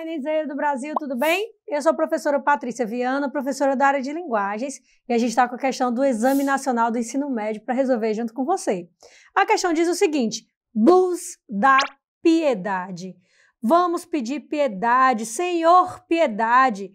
Online do Brasil, tudo bem? Eu sou a professora Patrícia Viana, professora da área de linguagens, e a gente está com a questão do Exame Nacional do Ensino Médio para resolver junto com você. A questão diz o seguinte: Blues da piedade. Vamos pedir piedade, Senhor, piedade,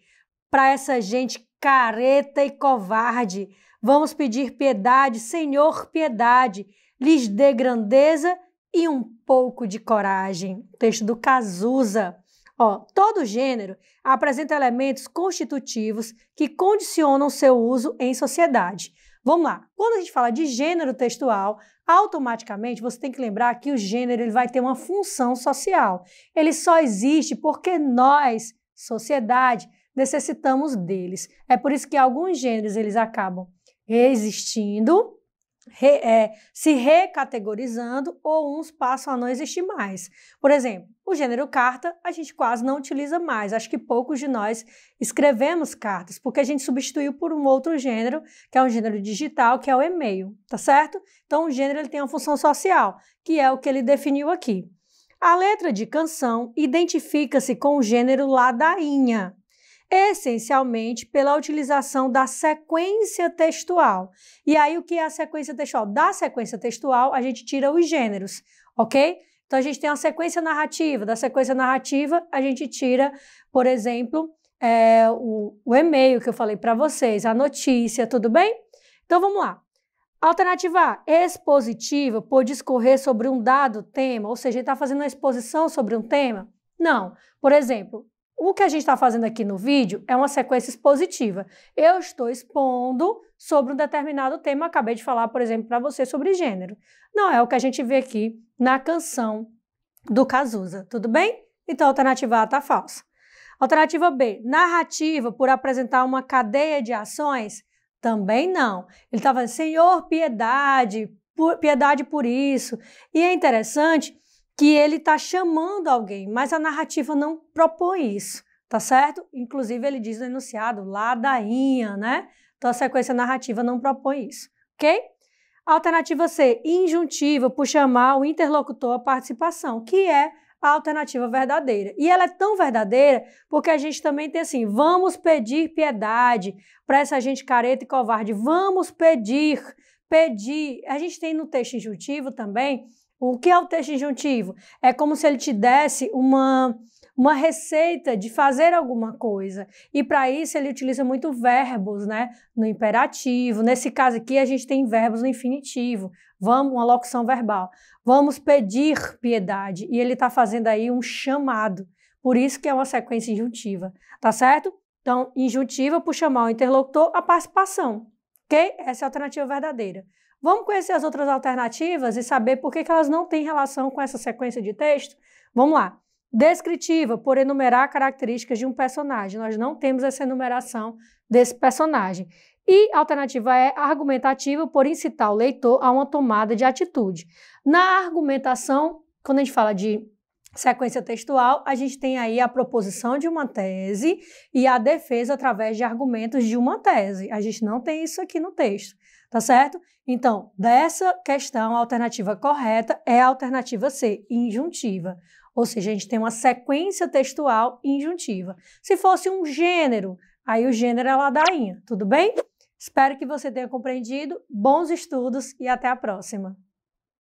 para essa gente careta e covarde. Vamos pedir piedade, Senhor, piedade. Lhes dê grandeza e um pouco de coragem. Texto do Cazuza. Ó, todo gênero apresenta elementos constitutivos que condicionam seu uso em sociedade. Vamos lá. Quando a gente fala de gênero textual, automaticamente você tem que lembrar que o gênero ele vai ter uma função social. Ele só existe porque nós, sociedade, necessitamos deles. É por isso que alguns gêneros eles acabam existindo re, é, se recategorizando ou uns passam a não existir mais. Por exemplo, o gênero carta a gente quase não utiliza mais. Acho que poucos de nós escrevemos cartas, porque a gente substituiu por um outro gênero, que é um gênero digital, que é o e-mail, tá certo? Então o gênero ele tem uma função social, que é o que ele definiu aqui. A letra de canção identifica-se com o gênero ladainha, essencialmente pela utilização da sequência textual. E aí, o que é a sequência textual? Da sequência textual, a gente tira os gêneros, ok? Então, a gente tem a sequência narrativa. Da sequência narrativa, a gente tira, por exemplo, é, o, o e-mail que eu falei para vocês, a notícia, tudo bem? Então, vamos lá. Alternativa A, expositiva, por discorrer sobre um dado tema, ou seja, ele está fazendo uma exposição sobre um tema? Não. Por exemplo, o que a gente está fazendo aqui no vídeo é uma sequência expositiva. Eu estou expondo sobre um determinado tema. Acabei de falar, por exemplo, para você sobre gênero. Não é o que a gente vê aqui na canção do Cazuza, tudo bem? Então, a alternativa A está falsa. Alternativa B, narrativa por apresentar uma cadeia de ações? Também não. Ele estava, tá Senhor, piedade, piedade por isso. E é interessante que ele está chamando alguém, mas a narrativa não propõe isso, tá certo? Inclusive, ele diz no enunciado, ladainha, né? Então, a sequência narrativa não propõe isso, ok? Alternativa C, injuntiva, por chamar o interlocutor à participação, que é a alternativa verdadeira. E ela é tão verdadeira porque a gente também tem assim: vamos pedir piedade para essa gente careta e covarde, vamos pedir, pedir. A gente tem no texto injuntivo também o que é o texto injuntivo? É como se ele te desse uma, uma receita de fazer alguma coisa. E para isso ele utiliza muito verbos, né? No imperativo. Nesse caso aqui, a gente tem verbos no infinitivo. Vamos, uma locução verbal. Vamos pedir piedade. E ele está fazendo aí um chamado. Por isso que é uma sequência injuntiva, tá certo? Então, injuntiva por chamar o interlocutor a participação. Ok? Essa é a alternativa verdadeira. Vamos conhecer as outras alternativas e saber por que, que elas não têm relação com essa sequência de texto? Vamos lá. Descritiva, por enumerar características de um personagem. Nós não temos essa enumeração desse personagem. E alternativa é argumentativa, por incitar o leitor a uma tomada de atitude. Na argumentação, quando a gente fala de sequência textual, a gente tem aí a proposição de uma tese e a defesa através de argumentos de uma tese. A gente não tem isso aqui no texto, tá certo? Então, dessa questão, a alternativa correta é a alternativa C, injuntiva. Ou seja, a gente tem uma sequência textual injuntiva. Se fosse um gênero, aí o gênero é ladainha, tudo bem? Espero que você tenha compreendido. Bons estudos e até a próxima!